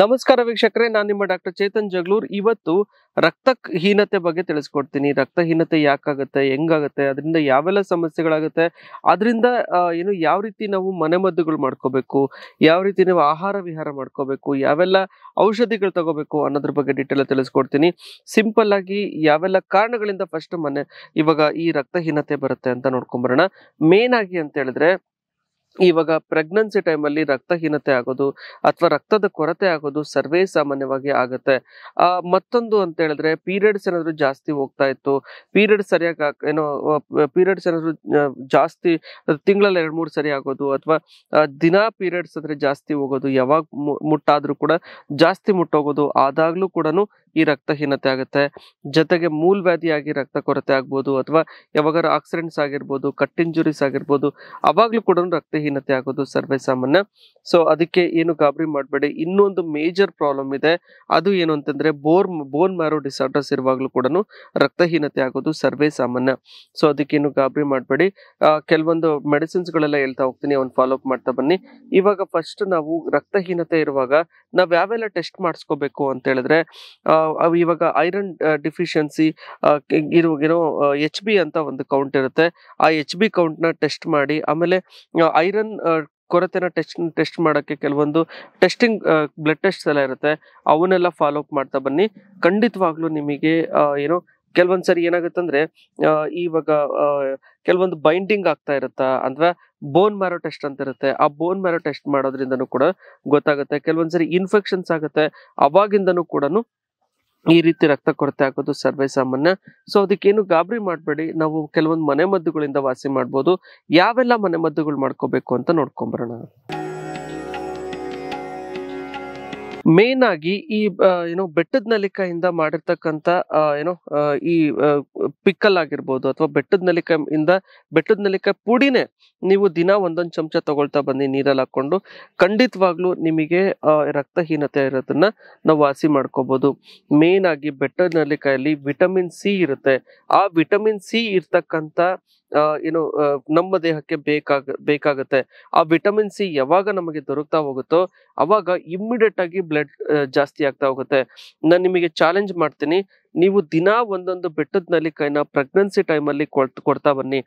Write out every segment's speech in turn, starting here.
ನಮಸ್ಕಾರ ವೀಕ್ಷಕರೇ ನಾನು ನಿಮ್ಮ ಡಾಕ್ಟರ್ ಚೇತನ್ ಜಗಳೂರ್ ಇವತ್ತು ರಕ್ತಹೀನತೆ ಬಗ್ಗೆ ತಿಳಿಸ್ಕೊಡ್ತೀನಿ ರಕ್ತಹೀನತೆ ಯಾಕಾಗುತ್ತೆ ಹೆಂಗಾಗುತ್ತೆ ಅದರಿಂದ ಯಾವೆಲ್ಲ ಸಮಸ್ಯೆಗಳಾಗುತ್ತೆ ಅದರಿಂದ ಏನು ಯಾವ ರೀತಿ ನಾವು ಮನೆಮದ್ದುಗಳು ಮಾಡ್ಕೋಬೇಕು ಯಾವ ರೀತಿ ನಾವು ಆಹಾರ ವಿಹಾರ ಮಾಡ್ಕೋಬೇಕು ಯಾವೆಲ್ಲ ಔಷಧಿಗಳು ತಗೋಬೇಕು ಅನ್ನೋದ್ರ ಬಗ್ಗೆ ಡೀಟೇಲ್ ತಿಳಿಸ್ಕೊಡ್ತೀನಿ ಸಿಂಪಲ್ ಆಗಿ ಯಾವೆಲ್ಲ ಕಾರಣಗಳಿಂದ ಫಸ್ಟ್ ಮನೆ ಇವಾಗ ಈ ರಕ್ತಹೀನತೆ ಬರುತ್ತೆ ಅಂತ ನೋಡ್ಕೊಂಬರೋಣ ಮೇನ್ ಆಗಿ ಅಂತ ಹೇಳಿದ್ರೆ ಇವಾಗ ಪ್ರೆಗ್ನೆನ್ಸಿ ಟೈಮಲ್ಲಿ ರಕ್ತಹೀನತೆ ಆಗೋದು ಅಥವಾ ರಕ್ತದ ಕೊರತೆ ಆಗೋದು ಸರ್ವೇ ಸಾಮಾನ್ಯವಾಗಿ ಆಗುತ್ತೆ ಮತ್ತೊಂದು ಅಂತ ಹೇಳಿದ್ರೆ ಪೀರಿಯಡ್ಸ್ ಏನಾದರೂ ಜಾಸ್ತಿ ಹೋಗ್ತಾ ಇತ್ತು ಪೀರಿಯಡ್ಸ್ ಸರಿಯಾಗಿ ಏನೋ ಪೀರಿಯಡ್ಸ್ ಏನಾದರೂ ಜಾಸ್ತಿ ತಿಂಗಳಲ್ಲಿ ಎರಡು ಮೂರು ಸರಿ ಆಗೋದು ಅಥವಾ ದಿನ ಪೀರಿಯಡ್ಸ್ ಅಂದರೆ ಜಾಸ್ತಿ ಹೋಗೋದು ಯಾವಾಗ ಮುಟ್ಟಾದರೂ ಕೂಡ ಜಾಸ್ತಿ ಮುಟ್ಟೋಗೋದು ಆದಾಗ್ಲೂ ಕೂಡ ಈ ರಕ್ತಹೀನತೆ ಆಗುತ್ತೆ ಜೊತೆಗೆ ಮೂಲವ್ಯಾಧಿಯಾಗಿ ರಕ್ತ ಕೊರತೆ ಆಗ್ಬೋದು ಅಥವಾ ಯಾವಾಗಾರ ಆಕ್ಸಿಡೆಂಟ್ಸ್ ಆಗಿರ್ಬೋದು ಕಟ್ ಇಂಜುರೀಸ್ ಆಗಿರ್ಬೋದು ಅವಾಗಲೂ ಕೂಡ ರಕ್ತಹೀನತೆ ಆಗೋದು ಸರ್ವೇ ಸಾಮಾನ್ಯ ಸೊ ಅದಕ್ಕೆ ಏನು ಗಾಬರಿ ಮಾಡಬೇಡಿ ಇನ್ನೊಂದು ಮೇಜರ್ ಪ್ರಾಬ್ಲಮ್ ಇದೆ ಅದು ಏನು ಅಂತಂದ್ರೆ ಬೋರ್ ಬೋನ್ ಮ್ಯಾರೋ ಡಿಸಾರ್ಡರ್ಸ್ ಇರುವಾಗಲೂ ಕೂಡ ರಕ್ತಹೀನತೆ ಆಗೋದು ಸರ್ವೇ ಸಾಮಾನ್ಯ ಸೊ ಅದಕ್ಕೇನು ಗಾಬರಿ ಮಾಡಬೇಡಿ ಕೆಲವೊಂದು ಮೆಡಿಸಿನ್ಸ್ ಗಳೆಲ್ಲ ಹೇಳ್ತಾ ಹೋಗ್ತೀನಿ ಅವ್ನು ಫಾಲೋಅಪ್ ಮಾಡ್ತಾ ಬನ್ನಿ ಇವಾಗ ಫಸ್ಟ್ ನಾವು ರಕ್ತಹೀನತೆ ಇರುವಾಗ ನಾವು ಯಾವೆಲ್ಲ ಟೆಸ್ಟ್ ಮಾಡಿಸ್ಕೋಬೇಕು ಅಂತ ಹೇಳಿದ್ರೆ ಇವಾಗ ಐರನ್ ಡಿಫಿಷಿಯನ್ಸಿ ಇರೋ ಎಚ್ ಬಿ ಅಂತ ಒಂದು ಕೌಂಟ್ ಇರುತ್ತೆ ಆ ಎಚ್ ಬಿ ಕೌಂಟ್ನ ಟೆಸ್ಟ್ ಮಾಡಿ ಆಮೇಲೆ ಐರನ್ ಕೊರತೆನ ಟೆಸ್ಟ್ ಟೆಸ್ಟ್ ಮಾಡೋಕ್ಕೆ ಕೆಲವೊಂದು ಟೆಸ್ಟಿಂಗ್ ಬ್ಲಡ್ ಟೆಸ್ಟ್ ಎಲ್ಲ ಇರುತ್ತೆ ಅವನ್ನೆಲ್ಲ ಫಾಲೋ ಅಪ್ ಮಾಡ್ತಾ ಬನ್ನಿ ಖಂಡಿತವಾಗ್ಲೂ ನಿಮಗೆ ಏನು ಕೆಲವೊಂದು ಸರಿ ಅಂದ್ರೆ ಇವಾಗ ಕೆಲವೊಂದು ಬೈಂಡಿಂಗ್ ಆಗ್ತಾ ಇರುತ್ತಾ ಅಂದ್ರೆ ಬೋನ್ ಮ್ಯಾರೋ ಟೆಸ್ಟ್ ಅಂತ ಇರುತ್ತೆ ಆ ಬೋನ್ ಮ್ಯಾರೋ ಟೆಸ್ಟ್ ಮಾಡೋದ್ರಿಂದನೂ ಕೂಡ ಗೊತ್ತಾಗುತ್ತೆ ಕೆಲವೊಂದ್ಸರಿ ಇನ್ಫೆಕ್ಷನ್ಸ್ ಆಗುತ್ತೆ ಅವಾಗಿಂದನೂ ಕೂಡ ಈ ರೀತಿ ರಕ್ತ ಕೊರತೆ ಆಗೋದು ಸರ್ವೇ ಸಾಮಾನ್ಯ ಸೊ ಅದಕ್ಕೇನು ಗಾಬರಿ ಮಾಡಬೇಡಿ ನಾವು ಕೆಲವೊಂದು ಮನೆಮದ್ದುಗಳಿಂದ ವಾಸಿ ಮಾಡ್ಬೋದು ಯಾವೆಲ್ಲ ಮನೆಮದ್ದುಗಳು ಮಾಡ್ಕೋಬೇಕು ಅಂತ ನೋಡ್ಕೊಂಬರೋಣ ಮೇನ್ ಆಗಿ ಈ ಏನೋ ಬೆಟ್ಟದ ನಲಿಕಾಯಿಂದ ಮಾಡಿರ್ತಕ್ಕಂಥ ಏನೋ ಈ ಪಿಕ್ಕಲ್ ಆಗಿರ್ಬೋದು ಅಥವಾ ಬೆಟ್ಟದ ನಲಿಕಾಯಿಂದ ಬೆಟ್ಟದ ನಲಿಕಾಯಿ ಪುಡಿನೇ ನೀವು ದಿನ ಒಂದೊಂದು ಚಮಚ ತಗೊಳ್ತಾ ಬನ್ನಿ ನೀರಲ್ಲಿ ಹಾಕೊಂಡು ಖಂಡಿತವಾಗ್ಲೂ ನಿಮಗೆ ರಕ್ತಹೀನತೆ ಇರೋದನ್ನ ನಾವು ವಾಸಿ ಮಾಡ್ಕೋಬಹುದು ಮೇನ್ ಆಗಿ ಬೆಟ್ಟದ ನಲಿಕಾಯಲ್ಲಿ ವಿಟಮಿನ್ ಸಿ ಇರುತ್ತೆ ಆ ವಿಟಮಿನ್ ಸಿ ಇರ್ತಕ್ಕಂಥ ಏನು ನಮ್ಮ ದೇಹಕ್ಕೆ ಬೇಕಾಗ ಬೇಕಾಗುತ್ತೆ ಆ ವಿಟಮಿನ್ ಸಿ ಯಾವಾಗ ನಮಗೆ ದೊರಕ್ತಾ ಹೋಗುತ್ತೋ ಅವಾಗ ಇಮ್ಮಿಡಿಯೇಟ್ ಆಗಿ ಬ್ಲಡ್ ಜಾಸ್ತಿ ಆಗ್ತಾ ಹೋಗುತ್ತೆ ನಾನು ನಿಮಗೆ ಚಾಲೆಂಜ್ ಮಾಡ್ತೀನಿ ನೀವು ದಿನ ಒಂದೊಂದು ಬೆಟ್ಟದ ನಲಿಕಾಯಿನ ಪ್ರೆಗ್ನೆನ್ಸಿ ಟೈಮಲ್ಲಿ ಅಲ್ಲಿ ಕೊಡ್ತಾ ಬನ್ನಿ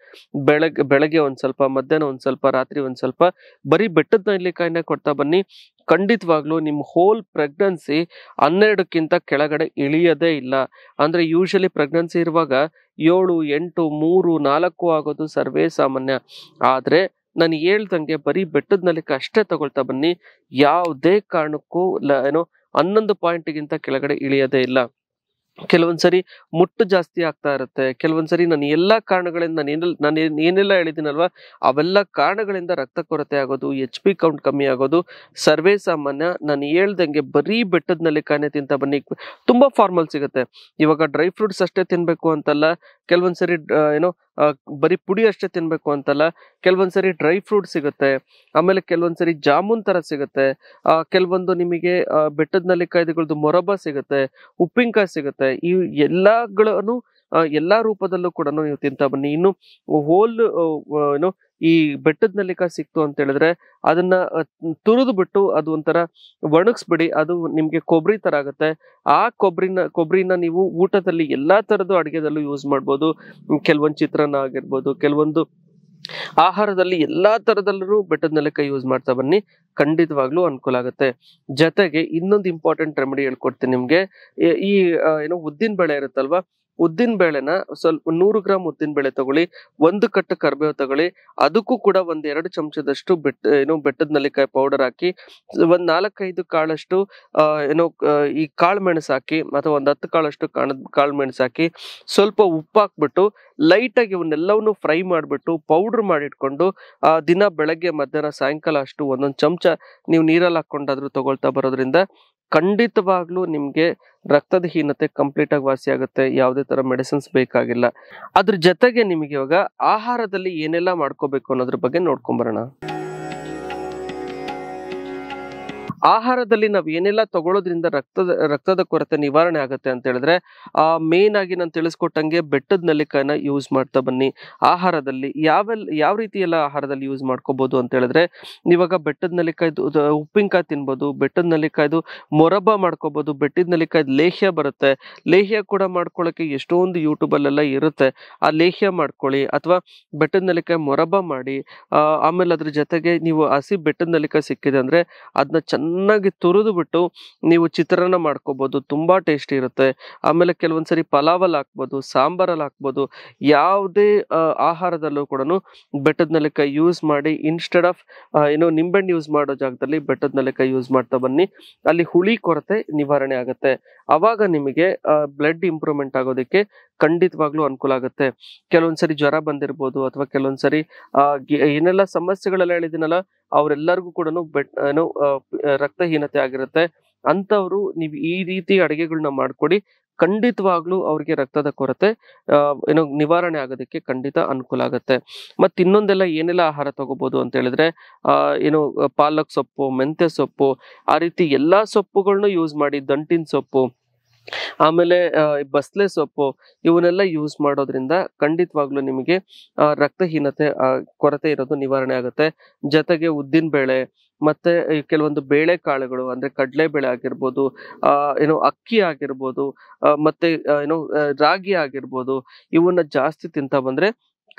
ಬೆಳಗ್ಗೆ ಬೆಳಗ್ಗೆ ಒಂದ್ ಸ್ವಲ್ಪ ಮಧ್ಯಾಹ್ನ ಒಂದ್ ಸ್ವಲ್ಪ ರಾತ್ರಿ ಒಂದ್ ಸ್ವಲ್ಪ ಬರೀ ಬೆಟ್ಟದ ನಲಿಕಾಯಿನ ಕೊಡ್ತಾ ಬನ್ನಿ ಖಂಡಿತವಾಗ್ಲೂ ನಿಮ್ಮ ಹೋಲ್ ಪ್ರೆಗ್ನೆನ್ಸಿ ಹನ್ನೆರಡಕ್ಕಿಂತ ಕೆಳಗಡೆ ಇಳಿಯೋದೇ ಇಲ್ಲ ಅಂದರೆ ಯೂಶಲಿ ಪ್ರೆಗ್ನೆನ್ಸಿ ಇರುವಾಗ ಏಳು ಎಂಟು ಮೂರು ನಾಲ್ಕು ಆಗೋದು ಸರ್ವೇ ಸಾಮಾನ್ಯ ಆದರೆ ನಾನು ಹೇಳ್ದಂಗೆ ಬರೀ ಬೆಟ್ಟದ ನಲಿಕೆ ಅಷ್ಟೇ ತಗೊಳ್ತಾ ಬನ್ನಿ ಯಾವುದೇ ಕಾರಣಕ್ಕೂ ಲ ಏನೋ ಹನ್ನೊಂದು ಪಾಯಿಂಟ್ಗಿಂತ ಕೆಳಗಡೆ ಇಳಿಯೋದೇ ಇಲ್ಲ ಕೆಲವೊಂದ್ಸರಿ ಮುಟ್ಟು ಜಾಸ್ತಿ ಆಗ್ತಾ ಇರುತ್ತೆ ಕೆಲವೊಂದ್ಸರಿ ನಾನು ಎಲ್ಲ ಕಾರಣಗಳಿಂದ ನಾನು ಏನೆಲ್ಲ ನಾನು ಏನೆಲ್ಲ ಹೇಳಿದ್ದೀನಲ್ವಾ ಅವೆಲ್ಲ ಕಾರಣಗಳಿಂದ ರಕ್ತ ಕೊರತೆ ಆಗೋದು ಎಚ್ ಪಿ ಕೌಂಟ್ ಕಮ್ಮಿ ಆಗೋದು ಸರ್ವೇ ಸಾಮಾನ್ಯ ನಾನು ಹೇಳ್ದಂಗೆ ಬರೀ ಬೆಟ್ಟದ ನೆಲ್ಲಿಕಾಯಿನೇ ತಿಂತ ಬನ್ನಿ ತುಂಬಾ ಫಾರ್ಮಲ್ ಸಿಗುತ್ತೆ ಇವಾಗ ಡ್ರೈ ಫ್ರೂಟ್ಸ್ ಅಷ್ಟೇ ತಿನ್ಬೇಕು ಅಂತಲ್ಲ ಕೆಲವೊಂದ್ಸರಿ ಏನೋ ಬರೀ ಪುಡಿ ಅಷ್ಟೇ ತಿನ್ನಬೇಕು ಅಂತಲ್ಲ ಸರಿ ಡ್ರೈ ಫ್ರೂಟ್ ಸಿಗುತ್ತೆ ಆಮೇಲೆ ಸರಿ ಜಾಮೂನ್ ಥರ ಸಿಗುತ್ತೆ ಕೆಲವೊಂದು ನಿಮಗೆ ಬೆಟ್ಟದ ನಲ್ಲಿಕಾಯ್ದುಗಳದ್ದು ಮೊರಬ ಸಿಗುತ್ತೆ ಉಪ್ಪಿನಕಾಯಿ ಸಿಗುತ್ತೆ ಈ ಎಲ್ಲಗಳನ್ನು ಎಲ್ಲಾ ರೂಪದಲ್ಲೂ ಕೂಡ ನೀವು ತಿಂತಾ ಬನ್ನಿ ಇನ್ನು ಹೋಲ್ ಏನು ಈ ಬೆಟ್ಟದ ನಲ್ಲಿಕ ಸಿಕ್ತು ಅಂತ ಹೇಳಿದ್ರೆ ಅದನ್ನ ತುರಿದು ಬಿಟ್ಟು ಅದು ಒಂಥರ ಒಣಗಿಸ್ಬಿಡಿ ಅದು ನಿಮ್ಗೆ ಕೊಬ್ಬರಿ ತರ ಆಗುತ್ತೆ ಆ ಕೊಬ್ಬರಿನ ಕೊಬ್ಬರಿನ ನೀವು ಊಟದಲ್ಲಿ ಎಲ್ಲಾ ತರದ್ದು ಅಡುಗೆದಲ್ಲೂ ಯೂಸ್ ಮಾಡ್ಬೋದು ಕೆಲವೊಂದು ಚಿತ್ರಾನ್ನ ಆಗಿರ್ಬೋದು ಕೆಲವೊಂದು ಆಹಾರದಲ್ಲಿ ಎಲ್ಲಾ ತರದಲ್ಲೂ ಬೆಟ್ಟದ ನೆಲಕ ಯೂಸ್ ಮಾಡ್ತಾ ಬನ್ನಿ ಖಂಡಿತವಾಗ್ಲೂ ಅನುಕೂಲ ಆಗುತ್ತೆ ಜೊತೆಗೆ ಇನ್ನೊಂದು ಇಂಪಾರ್ಟೆಂಟ್ ರೆಮಿಡಿ ಹೇಳ್ಕೊಡ್ತೀನಿ ನಿಮ್ಗೆ ಈ ಏನೋ ಉದ್ದಿನ ಬೆಳೆ ಇರುತ್ತಲ್ವಾ ಉದ್ದಿನ ಬೇಳೆನ ಸ್ವಲ್ಪ ನೂರು ಗ್ರಾಮ್ ಉದ್ದಿನ ಬೇಳೆ ತಗೊಳ್ಳಿ ಒಂದು ಕಟ್ಟು ಕರಿಬೇವು ತಗೊಳ್ಳಿ ಅದಕ್ಕೂ ಕೂಡ ಒಂದ್ ಎರಡು ಚಮಚದಷ್ಟು ಬೆಟ್ಟ ಏನೋ ಬೆಟ್ಟದ ನಲ್ಲಿಕಾಯಿ ಪೌಡರ್ ಹಾಕಿ ಒಂದ್ ನಾಲ್ಕೈದು ಕಾಳಷ್ಟು ಏನೋ ಈ ಕಾಳು ಮೆಣಸು ಹಾಕಿ ಅಥವಾ ಒಂದ್ ಹತ್ತು ಕಾಳಷ್ಟು ಕಾಣ ಕಾಳು ಮೆಣಸು ಹಾಕಿ ಸ್ವಲ್ಪ ಉಪ್ಪು ಹಾಕ್ಬಿಟ್ಟು ಲೈಟ್ ಆಗಿ ಇವನ್ನೆಲ್ಲವನ್ನು ಫ್ರೈ ಮಾಡಿಬಿಟ್ಟು ಪೌಡರ್ ಮಾಡಿಟ್ಕೊಂಡು ಆ ದಿನ ಬೆಳಗ್ಗೆ ಮಧ್ಯಾಹ್ನ ಸಾಯಂಕಾಲ ಅಷ್ಟು ಒಂದೊಂದು ಚಮಚ ನೀವು ನೀರಲ್ಲಿ ಹಾಕೊಂಡಾದ್ರೂ ತಗೊಳ್ತಾ ಬರೋದ್ರಿಂದ ಖಂಡಿತವಾಗ್ಲೂ ನಿಮಗೆ ರಕ್ತದ ಹೀನತೆ ಕಂಪ್ಲೀಟ್ ಆಗಿ ವಾಸಿ ಆಗುತ್ತೆ ಯಾವುದೇ ತರ ಮೆಡಿಸಿನ್ಸ್ ಬೇಕಾಗಿಲ್ಲ ಅದ್ರ ಜೊತೆಗೆ ನಿಮಗೆ ಇವಾಗ ಆಹಾರದಲ್ಲಿ ಏನೆಲ್ಲ ಮಾಡ್ಕೋಬೇಕು ಅನ್ನೋದ್ರ ಬಗ್ಗೆ ನೋಡ್ಕೊಂಬರೋಣ ಆಹಾರದಲ್ಲಿ ನಾವು ಏನೆಲ್ಲ ತಗೊಳ್ಳೋದ್ರಿಂದ ರಕ್ತದ ರಕ್ತದ ಕೊರತೆ ನಿವಾರಣೆ ಆಗುತ್ತೆ ಅಂತ ಹೇಳಿದ್ರೆ ಆ ಮೇನ್ ಆಗಿ ನಾನು ತಿಳಿಸ್ಕೊಟ್ಟಂಗೆ ಬೆಟ್ಟದ ನಲ್ಲಿಕಾಯಿನ ಯೂಸ್ ಮಾಡ್ತಾ ಬನ್ನಿ ಆಹಾರದಲ್ಲಿ ಯಾವೆಲ್ಲ ಯಾವ ರೀತಿ ಎಲ್ಲ ಆಹಾರದಲ್ಲಿ ಯೂಸ್ ಮಾಡ್ಕೋಬಹುದು ಅಂತ ಹೇಳಿದ್ರೆ ಇವಾಗ ಬೆಟ್ಟದ ನೆಲ್ಲಿಕಾಯ್ದು ಉಪ್ಪಿನಕಾಯಿ ತಿನ್ಬೋದು ಬೆಟ್ಟದ ನೆಲ್ಲಿಕಾಯ್ದು ಮೊರಬ ಮಾಡ್ಕೋಬಹುದು ಬೆಟ್ಟದ ನೆಲ್ಲಿಕಾಯ್ದು ಲೇಹ್ಯ ಬರುತ್ತೆ ಲೇಹ್ಯ ಕೂಡ ಮಾಡ್ಕೊಳ್ಳಕ್ಕೆ ಎಷ್ಟೊಂದು ಯೂಟ್ಯೂಬಲ್ಲೆಲ್ಲ ಇರುತ್ತೆ ಆ ಲೇಹ್ಯ ಮಾಡ್ಕೊಳ್ಳಿ ಅಥವಾ ಬೆಟ್ಟದ ನಲಿಕಾಯಿ ಮೊರಬ ಮಾಡಿ ಆಮೇಲೆ ಅದ್ರ ಜೊತೆಗೆ ನೀವು ಹಸಿ ಬೆಟ್ಟದ ನೆಲ್ಲಿಕಾಯಿ ಸಿಕ್ಕಿದೆ ಅಂದ್ರೆ ಅದನ್ನ ಚೆನ್ನಾಗಿ ಚೆನ್ನಾಗಿ ತುರಿದು ಬಿಟ್ಟು ನೀವು ಚಿತ್ರಾನ್ನ ಮಾಡ್ಕೋಬೋದು ತುಂಬ ಟೇಸ್ಟಿ ಇರುತ್ತೆ ಆಮೇಲೆ ಸರಿ ಪಲಾವಲ್ಲಿ ಹಾಕ್ಬೋದು ಸಾಂಬಾರಲ್ಲಿ ಹಾಕ್ಬೋದು ಯಾವುದೇ ಆಹಾರದಲ್ಲೂ ಕೂಡ ಬೆಟ್ಟದ ನೆಲಕಾಯಿ ಯೂಸ್ ಮಾಡಿ ಇನ್ಸ್ಟೆಡ್ ಆಫ್ ಏನು ನಿಂಬೆಹಣ್ಣು ಯೂಸ್ ಮಾಡೋ ಜಾಗದಲ್ಲಿ ಬೆಟ್ಟದ ನೆಲಕಾಯಿ ಯೂಸ್ ಮಾಡ್ತಾ ಬನ್ನಿ ಅಲ್ಲಿ ಹುಳಿ ಕೊರತೆ ನಿವಾರಣೆ ಆಗುತ್ತೆ ಅವಾಗ ನಿಮಗೆ ಬ್ಲಡ್ ಇಂಪ್ರೂವ್ಮೆಂಟ್ ಆಗೋದಕ್ಕೆ ಖಂಡಿತವಾಗ್ಲೂ ಅನುಕೂಲ ಆಗುತ್ತೆ ಕೆಲವೊಂದ್ಸರಿ ಜ್ವರ ಬಂದಿರ್ಬೋದು ಅಥವಾ ಕೆಲವೊಂದ್ಸರಿ ಏನೆಲ್ಲ ಸಮಸ್ಯೆಗಳೆಲ್ಲ ಹೇಳಿದಿನಲ್ಲ ಅವರೆಲ್ಲರಿಗೂ ಕೂಡ ಬೆಟ್ ರಕ್ತಹೀನತೆ ಆಗಿರುತ್ತೆ ಅಂಥವರು ನೀವು ಈ ರೀತಿ ಅಡಿಗೆಗಳನ್ನ ಮಾಡ್ಕೊಡಿ ಖಂಡಿತವಾಗ್ಲೂ ಅವ್ರಿಗೆ ರಕ್ತದ ಕೊರತೆ ಏನೋ ನಿವಾರಣೆ ಆಗೋದಕ್ಕೆ ಖಂಡಿತ ಅನುಕೂಲ ಆಗುತ್ತೆ ಮತ್ತೆ ಇನ್ನೊಂದೆಲ್ಲ ಏನೆಲ್ಲ ಆಹಾರ ತಗೋಬಹುದು ಅಂತ ಹೇಳಿದ್ರೆ ಏನು ಪಾಲಕ್ ಸೊಪ್ಪು ಮೆಂತೆ ಸೊಪ್ಪು ಆ ರೀತಿ ಎಲ್ಲಾ ಸೊಪ್ಪುಗಳನ್ನು ಯೂಸ್ ಮಾಡಿ ದಂಟಿನ ಸೊಪ್ಪು ಆಮೇಲೆ ಬಸ್ಲೆ ಸೊಪ್ಪು ಇವನ್ನೆಲ್ಲ ಯೂಸ್ ಮಾಡೋದ್ರಿಂದ ಖಂಡಿತವಾಗ್ಲೂ ನಿಮಗೆ ರಕ್ತಹೀನತೆ ಕೊರತೆ ಇರೋದು ನಿವಾರಣೆ ಆಗುತ್ತೆ ಜೊತೆಗೆ ಉದ್ದಿನ ಬೇಳೆ ಮತ್ತೆ ಕೆಲವೊಂದು ಬೇಳೆಕಾಳುಗಳು ಅಂದ್ರೆ ಕಡಲೆ ಬೇಳೆ ಆಗಿರ್ಬೋದು ಏನೋ ಅಕ್ಕಿ ಆಗಿರ್ಬೋದು ಮತ್ತೆ ಏನೋ ರಾಗಿ ಆಗಿರ್ಬೋದು ಇವನ್ನ ಜಾಸ್ತಿ ತಿಂತ ಬಂದ್ರೆ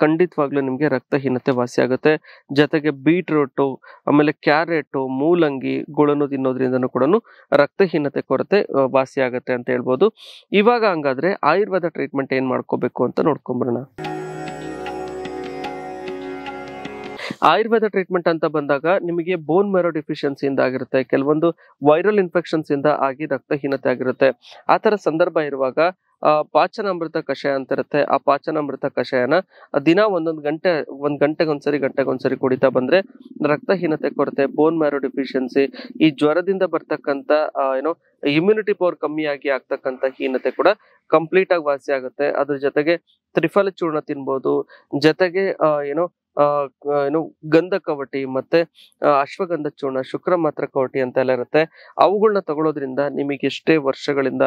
ಖಂಡಿತವಾಗ್ಲೂ ನಿಮಗೆ ರಕ್ತಹೀನತೆ ವಾಸಿ ಆಗುತ್ತೆ ಜೊತೆಗೆ ಬೀಟ್ರೂಟು ಆಮೇಲೆ ಕ್ಯಾರೆಟು ಮೂಲಂಗಿ ಗುಳನು ತಿನ್ನೋದ್ರಿಂದ ಕೂಡ ರಕ್ತಹೀನತೆ ಕೊರತೆ ವಾಸಿ ಆಗುತ್ತೆ ಅಂತ ಹೇಳ್ಬೋದು ಇವಾಗ ಹಂಗಾದ್ರೆ ಆಯುರ್ವೇದ ಟ್ರೀಟ್ಮೆಂಟ್ ಏನು ಮಾಡ್ಕೋಬೇಕು ಅಂತ ನೋಡ್ಕೊಂಬರೋಣ ಆಯುರ್ವೇದ ಟ್ರೀಟ್ಮೆಂಟ್ ಅಂತ ಬಂದಾಗ ನಿಮಗೆ ಬೋನ್ ಮೆರೋ ಡಿಫಿಷಿಯನ್ಸಿಯಿಂದ ಆಗಿರುತ್ತೆ ಕೆಲವೊಂದು ವೈರಲ್ ಇನ್ಫೆಕ್ಷನ್ಸ್ ಇಂದ ಆಗಿ ರಕ್ತಹೀನತೆ ಆಗಿರುತ್ತೆ ಆ ಥರ ಸಂದರ್ಭ ಇರುವಾಗ ಪಾಚನಾಮೃತ ಕಷಾಯ ಅಂತ ಇರುತ್ತೆ ಆ ಪಾಚನಾಮೃತ ಕಷಾಯನ ದಿನ ಒಂದೊಂದು ಗಂಟೆ ಒಂದು ಗಂಟೆಗೊಂದ್ಸರಿ ಗಂಟೆಗೊಂದ್ಸರಿ ಕುಡಿತಾ ಬಂದ್ರೆ ರಕ್ತಹೀನತೆ ಕೊರತೆ ಬೋನ್ ಮ್ಯಾರೋ ಡಿಫಿಷಿಯನ್ಸಿ ಈ ಜ್ವರದಿಂದ ಬರ್ತಕ್ಕಂಥ ಏನೋ ಇಮ್ಯುನಿಟಿ ಪವರ್ ಕಮ್ಮಿಯಾಗಿ ಆಗ್ತಕ್ಕಂತ ಹೀನತೆ ಕೂಡ ಕಂಪ್ಲೀಟ್ ಆಗಿ ವಾಸಿ ಆಗುತ್ತೆ ಅದ್ರ ಜೊತೆಗೆ ತ್ರಿಫಲ ಚೂರ್ಣ ತಿನ್ಬೋದು ಜೊತೆಗೆ ಏನೋ ಏನು ಗಂಧ ಕವಟಿ ಮತ್ತೆ ಅಶ್ವಗಂಧ ಚೂರ್ಣ ಶುಕ್ರ ಮಾತ್ರ ಕವಟಿ ಅಂತ ಎಲ್ಲ ಇರುತ್ತೆ ಅವುಗಳನ್ನ ತಗೊಳ್ಳೋದ್ರಿಂದ ನಿಮಗೆ ಎಷ್ಟೇ ವರ್ಷಗಳಿಂದ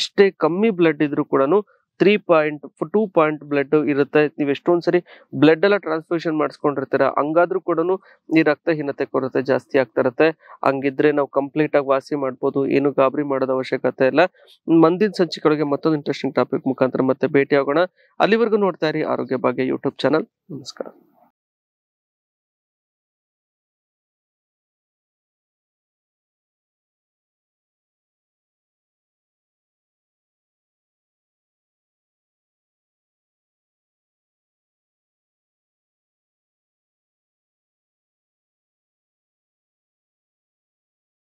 ಎಷ್ಟೇ ಕಮ್ಮಿ ಬ್ಲಡ್ ಇದ್ರು ಕೂಡ three point two point blood ಇರುತ್ತೆ ನೀವು ಎಷ್ಟೊಂದ್ಸರಿ ಸರಿ ಬ್ಲಡ್ ಎಲ್ಲ ಟ್ರಾನ್ಸ್ಫ್ಯೂಷನ್ ಮಾಡಿಸ್ಕೊಂಡಿರ್ತೀರ ಹಂಗಾದ್ರೂ ಕೂಡ ಈ ರಕ್ತಹೀನತೆ ಕೊರತೆ ಜಾಸ್ತಿ ಆಗ್ತಾ ಇರುತ್ತೆ ಹಂಗಿದ್ರೆ ನಾವು ಕಂಪ್ಲೀಟ್ ಆಗಿ ವಾಸಿ ಮಾಡ್ಬೋದು ಏನು ಗಾಬರಿ ಮಾಡೋದ ಅವಶ್ಯಕತೆ ಇಲ್ಲ ಮಂದಿನ ಸಂಚಿಕೆಗಳಿಗೆ ಮತ್ತೊಂದು ಇಂಟ್ರೆಸ್ಟಿಂಗ್ ಟಾಪಿಕ್ ಮುಖಾಂತರ ಮತ್ತೆ ಭೇಟಿ ಆಗೋಣ ಅಲ್ಲಿವರೆಗೂ ನೋಡ್ತಾ ಇರಿ ಆರೋಗ್ಯ ಭಾಗ್ಯ ಯೂಟ್ಯೂಬ್ ಚಾನಲ್ ನಮಸ್ಕಾರ